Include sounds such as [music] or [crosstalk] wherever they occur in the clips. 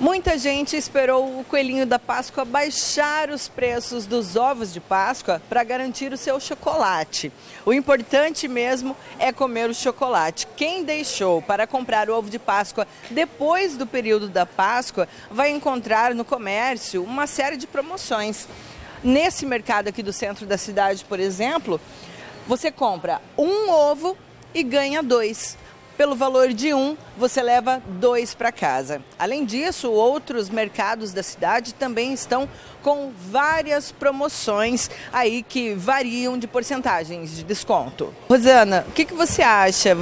Muita gente esperou o coelhinho da Páscoa baixar os preços dos ovos de Páscoa para garantir o seu chocolate. O importante mesmo é comer o chocolate. Quem deixou para comprar o ovo de Páscoa depois do período da Páscoa vai encontrar no comércio uma série de promoções. Nesse mercado aqui do centro da cidade, por exemplo, você compra um ovo e ganha dois. Pelo valor de um, você leva dois para casa. Além disso, outros mercados da cidade também estão com várias promoções aí que variam de porcentagens de desconto. Rosana, o que, que você acha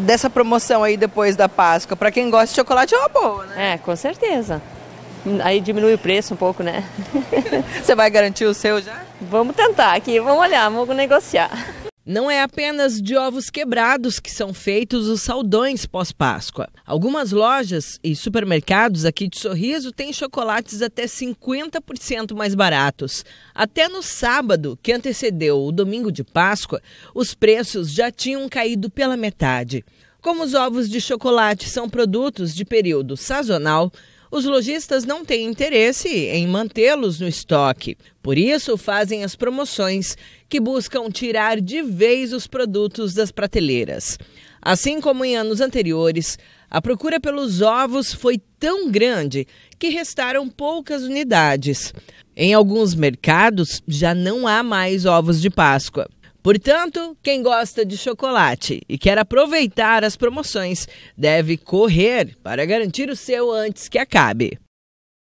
dessa promoção aí depois da Páscoa? Para quem gosta de chocolate é uma boa, né? É, com certeza. Aí diminui o preço um pouco, né? [laughs] você vai garantir o seu já? Vamos tentar aqui, vamos olhar, vamos negociar. Não é apenas de ovos quebrados que são feitos os saldões pós-Páscoa. Algumas lojas e supermercados aqui de Sorriso têm chocolates até 50% mais baratos. Até no sábado, que antecedeu o domingo de Páscoa, os preços já tinham caído pela metade. Como os ovos de chocolate são produtos de período sazonal, os lojistas não têm interesse em mantê-los no estoque. Por isso, fazem as promoções que buscam tirar de vez os produtos das prateleiras. Assim como em anos anteriores, a procura pelos ovos foi tão grande que restaram poucas unidades. Em alguns mercados, já não há mais ovos de Páscoa. Portanto, quem gosta de chocolate e quer aproveitar as promoções deve correr para garantir o seu antes que acabe.